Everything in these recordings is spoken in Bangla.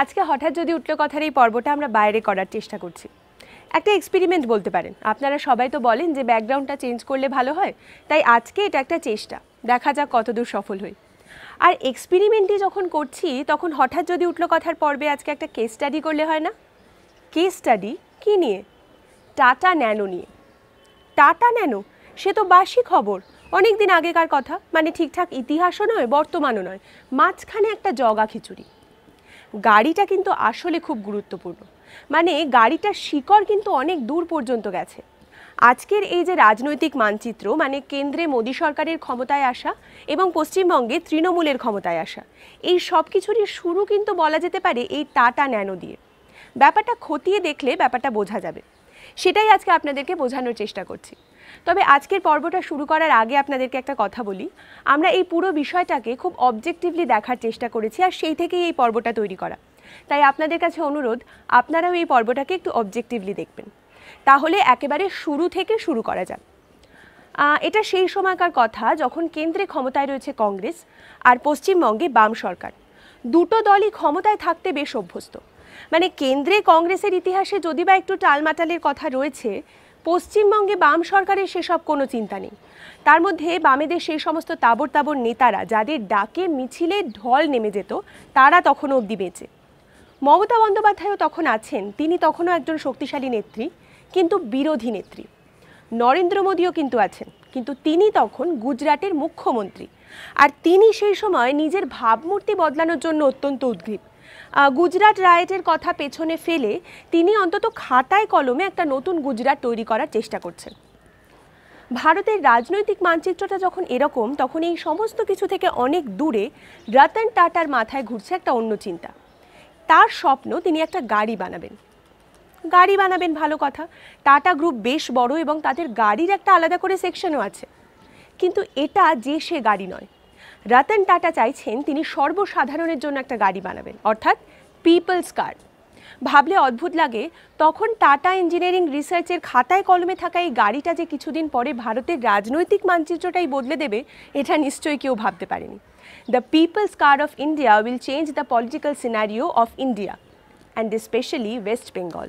আজকে হঠাৎ যদি উঠলো কথার এই পর্বটা আমরা বাইরে করার চেষ্টা করছি একটা এক্সপেরিমেন্ট বলতে পারেন আপনারা সবাই তো বলেন যে ব্যাকগ্রাউন্ডটা চেঞ্জ করলে ভালো হয় তাই আজকে এটা একটা চেষ্টা দেখা যাক কতদূর সফল হই আর এক্সপেরিমেন্টই যখন করছি তখন হঠাৎ যদি উঠলো কথার পর্বে আজকে একটা কেস স্টাডি করলে হয় না কেস স্টাডি কী নিয়ে টাটা ন্যানো নিয়ে টাটা ন্যানো সে তো বাসি খবর অনেক দিন আগেকার কথা মানে ঠিকঠাক ইতিহাসও নয় বর্তমানও নয় মাঝখানে একটা জগা খিচুড়ি গাড়িটা কিন্তু আসলে খুব গুরুত্বপূর্ণ মানে গাড়িটার শিকড় কিন্তু অনেক দূর পর্যন্ত গেছে আজকের এই যে রাজনৈতিক মানচিত্র মানে কেন্দ্রে মোদী সরকারের ক্ষমতায় আসা এবং পশ্চিমবঙ্গে তৃণমূলের ক্ষমতায় আসা এই সব কিছুরই শুরু কিন্তু বলা যেতে পারে এই টাটা ন্যানো দিয়ে ব্যাপারটা খতিয়ে দেখলে ব্যাপারটা বোঝা যাবে সেটাই আজকে আপনাদেরকে বোঝানোর চেষ্টা করছি তবে আজকের পর্বটা শুরু করার আগে আপনাদেরকে একটা কথা বলি আমরা এই পুরো বিষয়টাকে খুব অবজেক্টিভলি দেখার চেষ্টা করেছি আর সেই থেকেই এই পর্বটা তৈরি করা তাই আপনাদের কাছে অনুরোধ আপনারাও এই পর্বটাকে একটু অবজেক্টিভলি দেখবেন তাহলে একেবারে শুরু থেকে শুরু করা যাক এটা সেই সময়কার কথা যখন কেন্দ্রে ক্ষমতায় রয়েছে কংগ্রেস আর পশ্চিমবঙ্গে বাম সরকার দুটো দলই ক্ষমতায় থাকতে বেশ অভ্যস্ত মানে কেন্দ্রে কংগ্রেসের ইতিহাসে যদি বা একটু টালমাটালের কথা রয়েছে পশ্চিমবঙ্গে বাম সরকারের সেসব কোনো চিন্তা নেই তার মধ্যে বামেদের সেই সমস্ত তাবর তাবর নেতারা যাদের ডাকে মিছিলে ঢল নেমে যেত তারা তখনও অবধি বেঁচে মমতা বন্দ্যোপাধ্যায়ও তখন আছেন তিনি তখনও একজন শক্তিশালী নেত্রী কিন্তু বিরোধী নেত্রী নরেন্দ্র মোদীও কিন্তু আছেন কিন্তু তিনি তখন গুজরাটের মুখ্যমন্ত্রী আর তিনি সেই সময় নিজের ভাবমূর্তি বদলানোর জন্য অত্যন্ত উদ্গ্রীব গুজরাট রাইটের কথা পেছনে ফেলে তিনি অন্তত খাতায় কলমে একটা নতুন গুজরাট তৈরি করার চেষ্টা করছেন ভারতের রাজনৈতিক মানচিত্রটা যখন এরকম তখন এই সমস্ত কিছু থেকে অনেক দূরে রতন টাটার মাথায় ঘুরছে একটা অন্য চিন্তা তার স্বপ্ন তিনি একটা গাড়ি বানাবেন গাড়ি বানাবেন ভালো কথা টাটা গ্রুপ বেশ বড় এবং তাদের গাড়ির একটা আলাদা করে সেকশনও আছে কিন্তু এটা যে সে গাড়ি নয় রতন টাটা চাইছেন তিনি সর্বসাধারণের জন্য একটা গাড়ি বানাবেন অর্থাৎ পিপলস কার ভাবলে অদ্ভুত লাগে তখন টাটা ইঞ্জিনিয়ারিং রিসার্চের খাতায় কলমে থাকা এই গাড়িটা যে কিছুদিন পরে ভারতের রাজনৈতিক মানচিত্রটাই বদলে দেবে এটা নিশ্চয়ই কেউ ভাবতে পারেনি the people's car of India will change the political scenario of India and specially West Bengal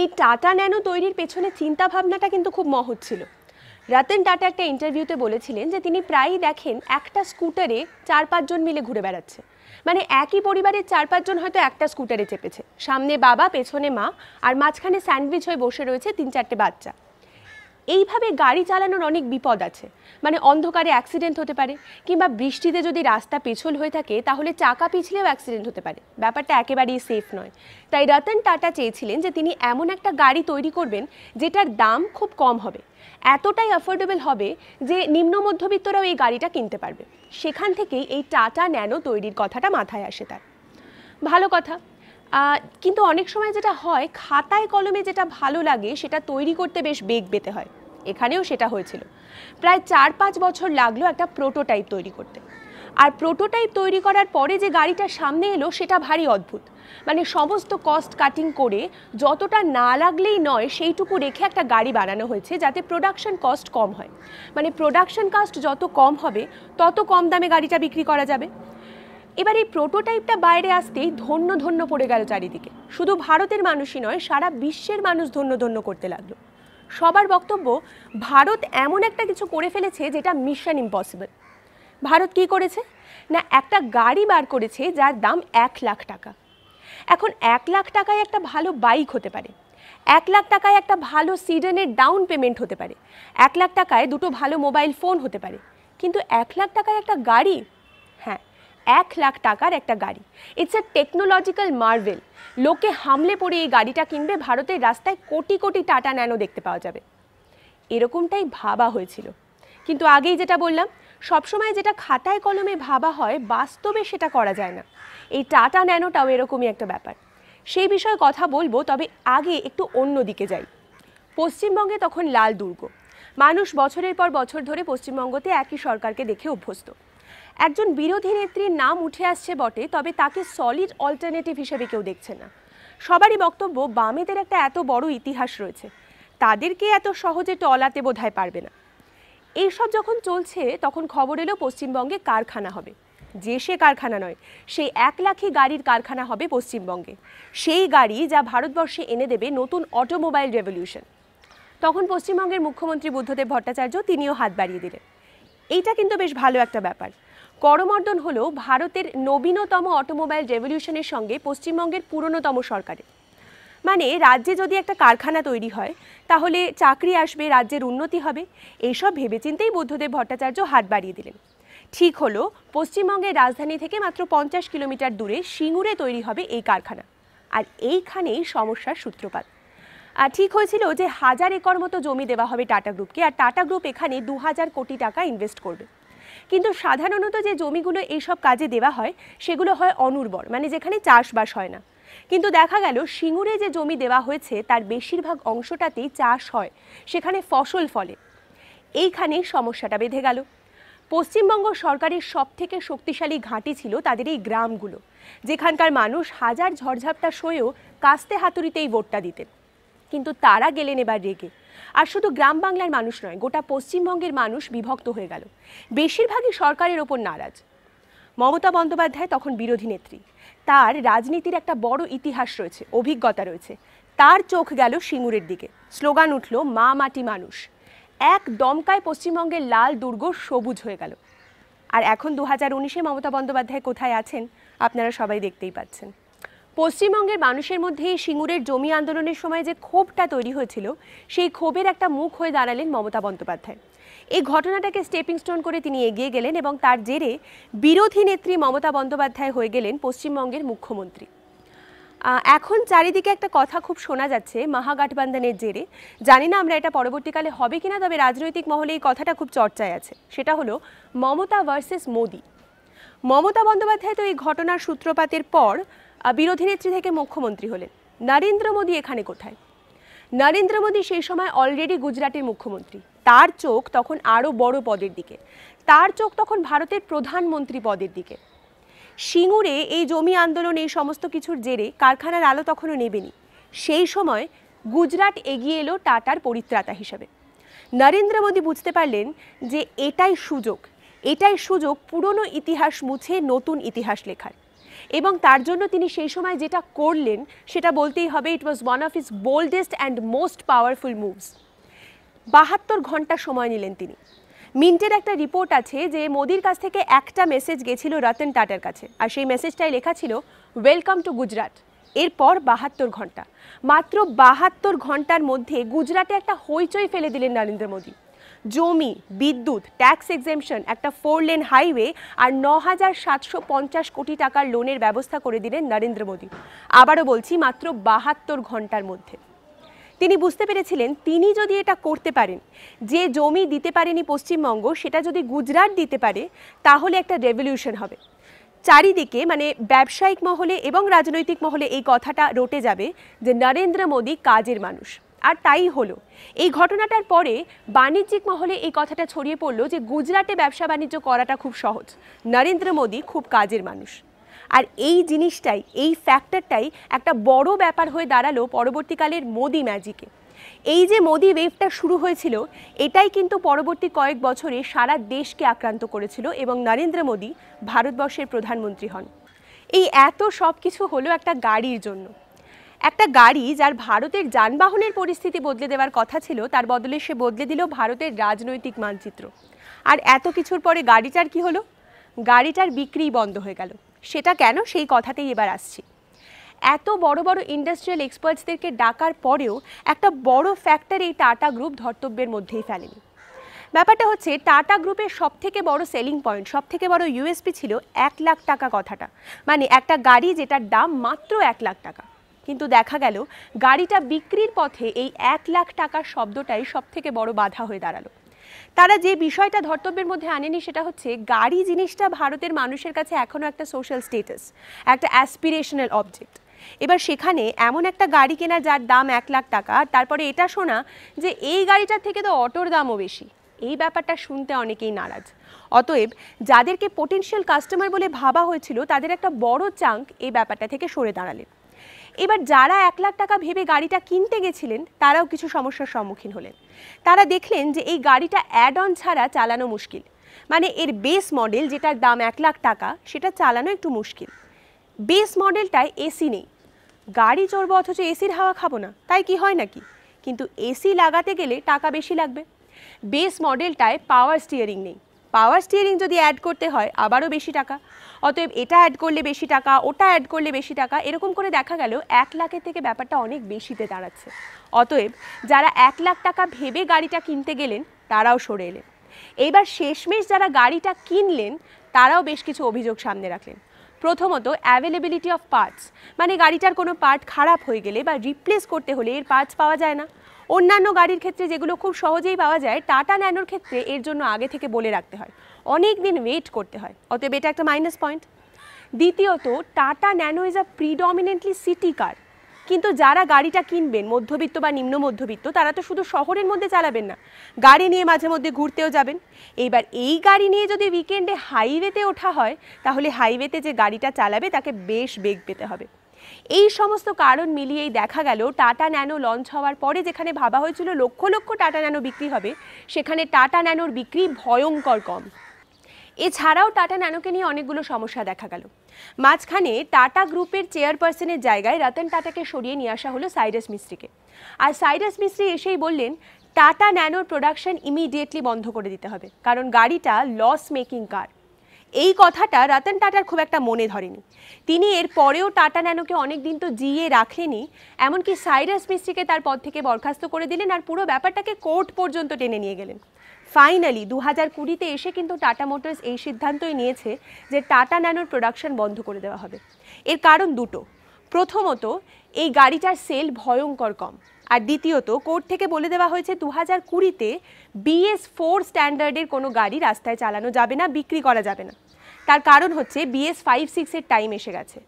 এই টাটা ন্যানো তৈরির পেছনে চিন্তা ভাবনাটা কিন্তু খুব মহৎ ছিল রতন টাটা একটা ইন্টারভিউতে বলেছিলেন যে তিনি প্রায়ই দেখেন একটা স্কুটারে চার পাঁচজন মিলে ঘুরে বেড়াচ্ছে মানে একই পরিবারের চার পাঁচজন হয়তো একটা স্কুটারে চেপেছে সামনে বাবা পেছনে মা আর মাঝখানে স্যান্ডউইচ হয়ে বসে রয়েছে তিন চারটে বাচ্চা এইভাবে গাড়ি চালানোর অনেক বিপদ আছে মানে অন্ধকারে অ্যাক্সিডেন্ট হতে পারে কিংবা বৃষ্টিতে যদি রাস্তা পিছল হয়ে থাকে তাহলে চাকা পিছলেও অ্যাক্সিডেন্ট হতে পারে ব্যাপারটা একেবারেই সেফ নয় তাই রতন টাটা চেয়েছিলেন যে তিনি এমন একটা গাড়ি তৈরি করবেন যেটার দাম খুব কম হবে এতটাই অ্যাফোর্ডেবল হবে যে নিম্ন মধ্যবিত্তরাও এই গাড়িটা কিনতে পারবে সেখান থেকেই এই টাটা ন্যানো তৈরির কথাটা মাথায় আসে তার ভালো কথা কিন্তু অনেক সময় যেটা হয় খাতায় কলমে যেটা ভালো লাগে সেটা তৈরি করতে বেশ বেগ পেতে হয় এখানেও সেটা হয়েছিল প্রায় চার পাঁচ বছর লাগলো একটা প্রোটোটাইপ তৈরি করতে আর প্রোটোটাইপ তৈরি করার পরে যে গাড়িটা সামনে এলো সেটা ভারী অদ্ভুত মানে সমস্ত কস্ট কাটিং করে যতটা না লাগলেই নয় সেইটুকু রেখে একটা গাড়ি বানানো হয়েছে যাতে প্রোডাকশন কস্ট কম হয় মানে প্রোডাকশন কস্ট যত কম হবে তত কম দামে গাড়িটা বিক্রি করা যাবে এবার এই প্রোটোটাইপটা বাইরে আসতেই ধন্য ধন্য পড়ে গেল চারিদিকে শুধু ভারতের মানুষই নয় সারা বিশ্বের মানুষ ধন্য ধন্য করতে লাগলো সবার বক্তব্য ভারত এমন একটা কিছু করে ফেলেছে যেটা মিশন ইম্পসিবল ভারত কি করেছে না একটা গাড়ি বার করেছে যার দাম এক লাখ টাকা এখন এক লাখ টাকায় একটা ভালো বাইক হতে পারে এক লাখ টাকায় একটা ভালো সিডেনের ডাউন পেমেন্ট হতে পারে এক লাখ টাকায় দুটো ভালো মোবাইল ফোন হতে পারে কিন্তু এক লাখ টাকায় একটা গাড়ি এক লাখ টাকার একটা গাড়ি ইটস এ টেকনোলজিক্যাল মার্ভেল লোকে হামলে পড়ে এই গাড়িটা কিনবে ভারতের রাস্তায় কোটি কোটি টাটা ন্যানো দেখতে পাওয়া যাবে এরকমটাই ভাবা হয়েছিল কিন্তু আগেই যেটা বললাম সবসময় যেটা খাতায় কলমে ভাবা হয় বাস্তবে সেটা করা যায় না এই টাটা ন্যানোটাও এরকমই একটা ব্যাপার সেই বিষয়ে কথা বলবো তবে আগে একটু অন্য দিকে যাই পশ্চিমবঙ্গে তখন লাল দুর্গ মানুষ বছরের পর বছর ধরে পশ্চিমবঙ্গতে একই সরকারকে দেখে অভ্যস্ত একজন বিরোধী নেত্রীর নাম উঠে আসছে বটে তবে তাকে সলিড অল্টারনেটিভ হিসেবে কেউ দেখছে না সবারই বক্তব্য বামেদের একটা এত বড় ইতিহাস রয়েছে তাদেরকে এত সহজে টলাতে বোধহয় পারবে না এইসব যখন চলছে তখন খবর এলো পশ্চিমবঙ্গে কারখানা হবে যে সে কারখানা নয় সেই এক লাখি গাড়ির কারখানা হবে পশ্চিমবঙ্গে সেই গাড়ি যা ভারতবর্ষে এনে দেবে নতুন অটোমোবাইল রেভলিউশন তখন পশ্চিমবঙ্গের মুখ্যমন্ত্রী বুদ্ধদেব ভট্টাচার্য তিনিও হাত বাড়িয়ে দিলেন এইটা কিন্তু বেশ ভালো একটা ব্যাপার করমর্দন হল ভারতের নবীনতম অটোমোবাইল রেভলিউশনের সঙ্গে পশ্চিমবঙ্গের পুরনোতম সরকারের মানে রাজ্যে যদি একটা কারখানা তৈরি হয় তাহলে চাকরি আসবে রাজ্যের উন্নতি হবে এইসব ভেবেচিন্তেই বুদ্ধদেব ভট্টাচার্য হাত বাড়িয়ে দিলেন ঠিক হলো পশ্চিমবঙ্গের রাজধানী থেকে মাত্র পঞ্চাশ কিলোমিটার দূরে সিঙ্গুরে তৈরি হবে এই কারখানা আর এইখানেই সমস্যার সূত্রপাত আর ঠিক হয়েছিল যে হাজার একর মতো জমি দেওয়া হবে টাটা গ্রুপকে আর টাটা গ্রুপ এখানে দু কোটি টাকা ইনভেস্ট করবে কিন্তু সাধারণত যে জমিগুলো এইসব কাজে দেওয়া হয় সেগুলো হয় অনুর্বর মানে যেখানে চাষবাস হয় না কিন্তু দেখা গেল সিঙ্গুরে যে জমি দেওয়া হয়েছে তার বেশিরভাগ অংশটাতেই চাষ হয় সেখানে ফসল ফলে এইখানে সমস্যাটা বেঁধে গেল পশ্চিমবঙ্গ সরকারের সব থেকে শক্তিশালী ঘাঁটি ছিল তাদের এই গ্রামগুলো যেখানকার মানুষ হাজার ঝড়ঝাপটা সয়েও কাস্তে হাতুড়িতেই ভোটটা দিতেন কিন্তু তারা গেলেন এবার রেগে আর শুধু গ্রাম বাংলার মানুষ নয় গোটা পশ্চিমবঙ্গের মানুষ বিভক্ত হয়ে গেল বেশিরভাগই সরকারের ওপর নারাজ মমতা বন্দ্যোপাধ্যায় তখন বিরোধী নেত্রী তার রাজনীতির একটা বড় ইতিহাস রয়েছে অভিজ্ঞতা রয়েছে তার চোখ গেল সিঙ্গুরের দিকে স্লোগান উঠল মা মাটি মানুষ এক দমকায় পশ্চিমবঙ্গের লাল দুর্গ সবুজ হয়ে গেল আর এখন দু হাজার উনিশে মমতা বন্দ্যোপাধ্যায় কোথায় আছেন আপনারা সবাই দেখতেই পাচ্ছেন পশ্চিমবঙ্গের মানুষের মধ্যে সিঙ্গুরের জমি আন্দোলনের সময় যে ক্ষোভটা তৈরি হয়েছিল সেই ক্ষোভের একটা মুখ হয়ে দাঁড়ালেন মমতা বন্দ্যোপাধ্যায় এই ঘটনাটাকে স্টেপিং স্টোন করে তিনি এগিয়ে গেলেন এবং তার জেরে বিরোধী নেত্রী মমতা বন্দ্যোপাধ্যায় হয়ে গেলেন পশ্চিমবঙ্গের মুখ্যমন্ত্রী এখন চারিদিকে একটা কথা খুব শোনা যাচ্ছে মহাগঠবন্ধনের জেরে জানি না আমরা এটা পরবর্তীকালে হবে কিনা তবে রাজনৈতিক মহলে এই কথাটা খুব চর্চায় আছে সেটা হলো মমতা ভার্সেস মোদি মমতা বন্দ্যোপাধ্যায় তো এই ঘটনার সূত্রপাতের পর বিরোধী নেত্রী থেকে মুখ্যমন্ত্রী হলেন নরেন্দ্র মোদী এখানে কোথায় নরেন্দ্র মোদী সেই সময় অলরেডি গুজরাটের মুখ্যমন্ত্রী তার চোখ তখন আরও বড় পদের দিকে তার চোখ তখন ভারতের প্রধানমন্ত্রী পদের দিকে সিঙ্গুরে এই জমি আন্দোলন এই সমস্ত কিছুর জেরে কারখানার আলো তখনও নেবেনি সেই সময় গুজরাট এগিয়ে এলো টাটার পরিত্রাতা হিসেবে নরেন্দ্র মোদী বুঝতে পারলেন যে এটাই সুযোগ এটাই সুযোগ পুরনো ইতিহাস মুছে নতুন ইতিহাস লেখার এবং তার জন্য তিনি সেই সময় যেটা করলেন সেটা বলতেই হবে it was one of his boldest and most powerful moves বাহাত্তর ঘন্টা সময় নিলেন তিনি মিন্টের একটা রিপোর্ট আছে যে মোদির কাছ থেকে একটা মেসেজ গেছিল রতন টাটার কাছে আর সেই মেসেজটাই লেখা ছিল ওয়েলকাম টু গুজরাট এরপর বাহাত্তর ঘন্টা মাত্র বাহাত্তর ঘন্টার মধ্যে গুজরাটে একটা হইচই ফেলে দিলেন নরেন্দ্র মোদী জমি বিদ্যুৎ ট্যাক্স এক্সেমশন একটা ফোর লেন হাইওয়ে আর ন হাজার সাতশো পঞ্চাশ কোটি টাকার লোনের ব্যবস্থা করে দিলেন নরেন্দ্র মোদী আবারও বলছি মাত্র বাহাত্তর ঘন্টার মধ্যে তিনি বুঝতে পেরেছিলেন তিনি যদি এটা করতে পারেন যে জমি দিতে পারেনি পশ্চিমবঙ্গ সেটা যদি গুজরাট দিতে পারে তাহলে একটা রেভলিউশন হবে চারিদিকে মানে ব্যবসায়িক মহলে এবং রাজনৈতিক মহলে এই কথাটা রটে যাবে যে নরেন্দ্র মোদী কাজের মানুষ আর তাই হলো এই ঘটনাটার পরে বাণিজ্যিক মহলে এই কথাটা ছড়িয়ে পড়লো যে গুজরাটে ব্যবসা বাণিজ্য করাটা খুব সহজ নরেন্দ্র মোদী খুব কাজের মানুষ আর এই জিনিসটাই এই ফ্যাক্টরটাই একটা বড় ব্যাপার হয়ে দাঁড়ালো পরবর্তীকালের মোদি ম্যাজিকে এই যে মোদি ওয়েভটা শুরু হয়েছিল এটাই কিন্তু পরবর্তী কয়েক বছরে সারা দেশকে আক্রান্ত করেছিল এবং নরেন্দ্র মোদী ভারতবর্ষের প্রধানমন্ত্রী হন এই এত সব কিছু হলো একটা গাড়ির জন্য একটা গাড়ি যার ভারতের যানবাহনের পরিস্থিতি বদলে দেওয়ার কথা ছিল তার বদলে সে বদলে দিল ভারতের রাজনৈতিক মানচিত্র আর এত কিছুর পরে গাড়িটার কি হলো গাড়িটার বিক্রি বন্ধ হয়ে গেল সেটা কেন সেই কথাতেই এবার আসছি এত বড় বড় ইন্ডাস্ট্রিয়াল এক্সপার্টসদেরকে ডাকার পরেও একটা বড় ফ্যাক্টর এই টাটা গ্রুপ ধর্তব্যের মধ্যেই ফেলেনি ব্যাপারটা হচ্ছে টাটা গ্রুপের সব থেকে বড় সেলিং পয়েন্ট সব থেকে বড় ইউএসপি ছিল এক লাখ টাকা কথাটা মানে একটা গাড়ি যেটার দাম মাত্র এক লাখ টাকা কিন্তু দেখা গেল গাড়িটা বিক্রির পথে এই এক লাখ টাকার শব্দটাই সবথেকে বড় বাধা হয়ে দাঁড়ালো তারা যে বিষয়টা ধর্তব্যের মধ্যে আনেনি সেটা হচ্ছে গাড়ি জিনিসটা ভারতের মানুষের কাছে এখনও একটা সোশ্যাল স্টেটাস একটা অ্যাসপিরেশনাল অবজেক্ট এবার সেখানে এমন একটা গাড়ি কেনা যার দাম এক লাখ টাকা তারপরে এটা শোনা যে এই গাড়িটার থেকে তো অটোর দামও বেশি এই ব্যাপারটা শুনতে অনেকেই নারাজ অতএব যাদেরকে পোটেনশিয়াল কাস্টমার বলে ভাবা হয়েছিল তাদের একটা বড় চাঙ্ক এই ব্যাপারটা থেকে সরে দাঁড়ালেন এবার যারা এক লাখ টাকা ভেবে গাড়িটা কিনতে গেছিলেন তারাও কিছু সমস্যার সম্মুখীন হলেন তারা দেখলেন যে এই গাড়িটা অ্যাড অন ছাড়া চালানো মুশকিল মানে এর বেস মডেল যেটার দাম এক লাখ টাকা সেটা চালানো একটু মুশকিল বেস মডেলটায় এসি নেই গাড়ি চড়বো অথচ এসির হাওয়া খাবো না তাই কি হয় নাকি কিন্তু এসি লাগাতে গেলে টাকা বেশি লাগবে বেস মডেলটায় পাওয়ার স্টিয়ারিং নেই পাওয়ার স্টিয়ারিং যদি অ্যাড করতে হয় আবারও বেশি টাকা অতএব এটা অ্যাড করলে বেশি টাকা ওটা অ্যাড করলে বেশি টাকা এরকম করে দেখা গেল এক লাখের থেকে ব্যাপারটা অনেক বেশিতে দাঁড়াচ্ছে অতএব যারা এক লাখ টাকা ভেবে গাড়িটা কিনতে গেলেন তারাও সরে এলেন এইবার শেষমেশ যারা গাড়িটা কিনলেন তারাও বেশ কিছু অভিযোগ সামনে রাখলেন প্রথমত অ্যাভেলেবিলিটি অফ পার্টস মানে গাড়িটার কোনো পার্ট খারাপ হয়ে গেলে বা রিপ্লেস করতে হলে এর পার্টস পাওয়া যায় না অন্যান্য গাড়ির ক্ষেত্রে যেগুলো খুব সহজেই পাওয়া যায় টাটা ন্যানোর ক্ষেত্রে এর জন্য আগে থেকে বলে রাখতে হয় অনেক দিন ওয়েট করতে হয় অতএব এটা একটা মাইনাস পয়েন্ট দ্বিতীয়ত Tata Nano is a predominantly city car কিন্তু যারা গাড়িটা কিনবেন মধ্যবিত্ত বা নিম্ন মধ্যবিত্ত তারা তো শুধু শহরের মধ্যে চালাবেন না গাড়ি নিয়ে মাঝে মধ্যে ঘুরতেও যাবেন এইবার এই গাড়ি নিয়ে যদি উইকেন্ডে হাইওয়েতে ওঠা হয় তাহলে হাইওয়েতে যে গাড়িটা চালাবে তাকে বেশ বেগ পেতে হবে এই সমস্ত কারণ মিলিয়েই দেখা গেল টাটা ন্যানো লঞ্চ হওয়ার পরে যেখানে ভাবা হয়েছিল লক্ষ লক্ষ টাটা ন্যানো বিক্রি হবে সেখানে টাটা ন্যানোর বিক্রি ভয়ঙ্কর কম এছাড়াও টাটা ন্যানোকে নিয়ে অনেকগুলো সমস্যা দেখা গেল মাঝখানে টাটা গ্রুপের চেয়ারপারসনের জায়গায় রতন টাটাকে সরিয়ে নিয়ে আসা হলো সাইরাস মিস্ত্রিকে আর সাইরাস মিস্ত্রি এসেই বললেন টাটা ন্যানোর প্রোডাকশন ইমিডিয়েটলি বন্ধ করে দিতে হবে কারণ গাড়িটা লস মেকিং কার এই কথাটা রতন টাটার খুব একটা মনে ধরেনি তিনি এর পরেও টাটা ন্যানোকে অনেক দিন তো জিয়ে রাখেনি এমনকি সাইরাস মিস্ত্রিকে তার পদ থেকে বরখাস্ত করে দিলেন আর পুরো ব্যাপারটাকে কোর্ট পর্যন্ত টেনে নিয়ে গেলেন ফাইনালি দু হাজার কুড়িতে এসে কিন্তু টাটা মোটরস এই সিদ্ধান্তই নিয়েছে যে টাটা ন্যানোর প্রোডাকশন বন্ধ করে দেওয়া হবে এর কারণ দুটো প্রথমত এই গাড়িটার সেল ভয়ঙ্কর কম আর দ্বিতীয়ত কোর্ট থেকে বলে দেওয়া হয়েছে দু হাজার কুড়িতে বিএস ফোর স্ট্যান্ডার্ডের কোনো গাড়ি রাস্তায় চালানো যাবে না বিক্রি করা যাবে না তার কারণ হচ্ছে বিএস ফাইভ সিক্সের টাইম এসে গেছে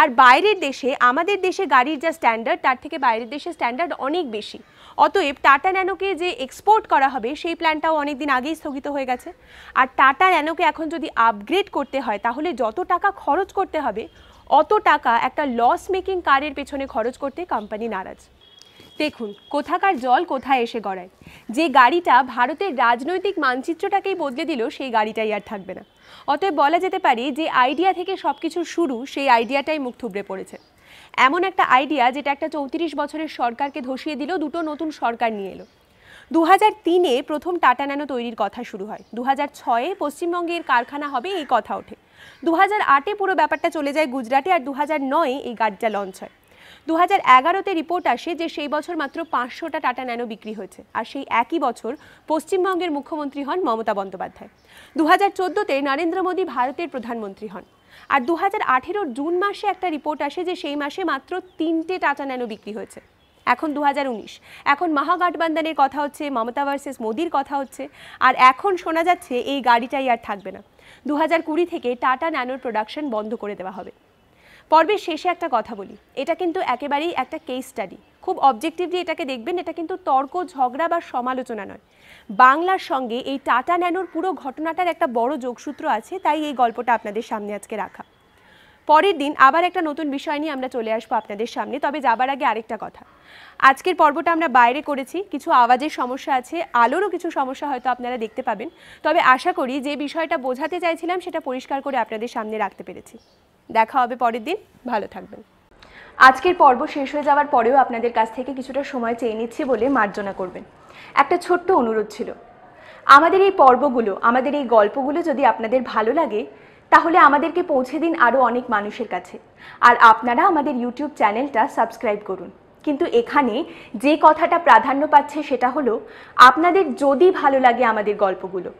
আর বাইরের দেশে আমাদের দেশে গাড়ির যা স্ট্যান্ডার্ড তার থেকে বাইরের দেশে স্ট্যান্ডার্ড অনেক বেশি অতএব টাটা ন্যানোকে যে এক্সপোর্ট করা হবে সেই প্ল্যানটাও অনেক দিন আগেই স্থগিত হয়ে গেছে আর টাটা ন্যানোকে এখন যদি আপগ্রেড করতে হয় তাহলে যত টাকা খরচ করতে হবে অত টাকা একটা লস মেকিং কারের পেছনে খরচ করতে কোম্পানি নারাজ দেখুন কোথাকার জল কোথায় এসে গড়ায় যে গাড়িটা ভারতের রাজনৈতিক মানচিত্রটাকেই বদলে দিল সেই গাড়িটাই আর থাকবে না অতএব বলা যেতে পারে যে আইডিয়া থেকে সব কিছু শুরু সেই আইডিয়াটাই মুখ থুবড়ে পড়েছে এমন একটা আইডিয়া যেটা একটা চৌত্রিশ বছরের সরকারকে ধসিয়ে দিল দুটো নতুন সরকার নিয়ে এলো দু তিনে প্রথম টাটা ন্যানো তৈরির কথা শুরু হয় দু হাজার ছয়ে পশ্চিমবঙ্গের কারখানা হবে এই কথা ওঠে দু হাজার আটে পুরো ব্যাপারটা চলে যায় গুজরাটে আর দু হাজার নয়ে এই গাড়িটা লঞ্চ হয় দু হাজার রিপোর্ট আসে যে সেই বছর মাত্র পাঁচশোটা টাটা ন্যানো বিক্রি হয়েছে আর সেই একই বছর পশ্চিমবঙ্গের মুখ্যমন্ত্রী হন মমতা বন্দ্যোপাধ্যায় দু হাজার চোদ্দোতে নরেন্দ্র মোদী ভারতের প্রধানমন্ত্রী হন আর দু হাজার জুন মাসে একটা রিপোর্ট আসে যে সেই মাসে মাত্র তিনটে টাটা ন্যানো বিক্রি হয়েছে এখন দু এখন মহাগঠবন্ধনের কথা হচ্ছে মমতা ভার্সেস মোদির কথা হচ্ছে আর এখন শোনা যাচ্ছে এই গাড়িটাই আর থাকবে না দু হাজার থেকে টাটা ন্যানোর প্রোডাকশন বন্ধ করে দেওয়া হবে পর্বের শেষে একটা কথা বলি এটা কিন্তু একেবারেই একটা কেস স্টাডি খুব অবজেক্টিভলি এটাকে দেখবেন এটা কিন্তু তর্ক ঝগড়া বা সমালোচনা নয় বাংলার সঙ্গে এই টাটা ন্যানোর পুরো ঘটনাটার একটা বড় যোগসূত্র আছে তাই এই গল্পটা আপনাদের সামনে আজকে রাখা পরের দিন আবার একটা নতুন বিষয় নিয়ে আমরা চলে আসবো আপনাদের সামনে তবে যাবার আগে আরেকটা কথা আজকের পর্বটা আমরা বাইরে করেছি কিছু আওয়াজের সমস্যা আছে আলোরও কিছু সমস্যা হয়তো আপনারা দেখতে পাবেন তবে আশা করি যে বিষয়টা বোঝাতে চাইছিলাম সেটা পরিষ্কার করে আপনাদের সামনে রাখতে পেরেছি দেখা হবে পরের দিন ভালো থাকবেন আজকের পর্ব শেষ হয়ে যাওয়ার পরেও আপনাদের কাছ থেকে কিছুটা সময় চেয়ে নিচ্ছি বলে মার্জনা করবেন একটা ছোট্ট অনুরোধ ছিল আমাদের এই পর্বগুলো আমাদের এই গল্পগুলো যদি আপনাদের ভালো লাগে তাহলে আমাদেরকে পৌঁছে দিন আরও অনেক মানুষের কাছে আর আপনারা আমাদের ইউটিউব চ্যানেলটা সাবস্ক্রাইব করুন কিন্তু এখানে যে কথাটা প্রাধান্য পাচ্ছে সেটা হলো আপনাদের যদি ভালো লাগে আমাদের গল্পগুলো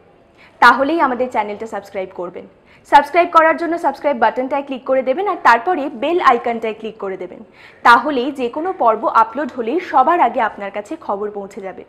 তাহলেই আমাদের চ্যানেলটা সাবস্ক্রাইব করবেন সাবস্ক্রাইব করার জন্য সাবস্ক্রাইব বাটনটায় ক্লিক করে দেবেন আর তারপরে বেল আইকনটায় ক্লিক করে দেবেন তাহলেই যে কোনো পর্ব আপলোড হলেই সবার আগে আপনার কাছে খবর পৌঁছে যাবে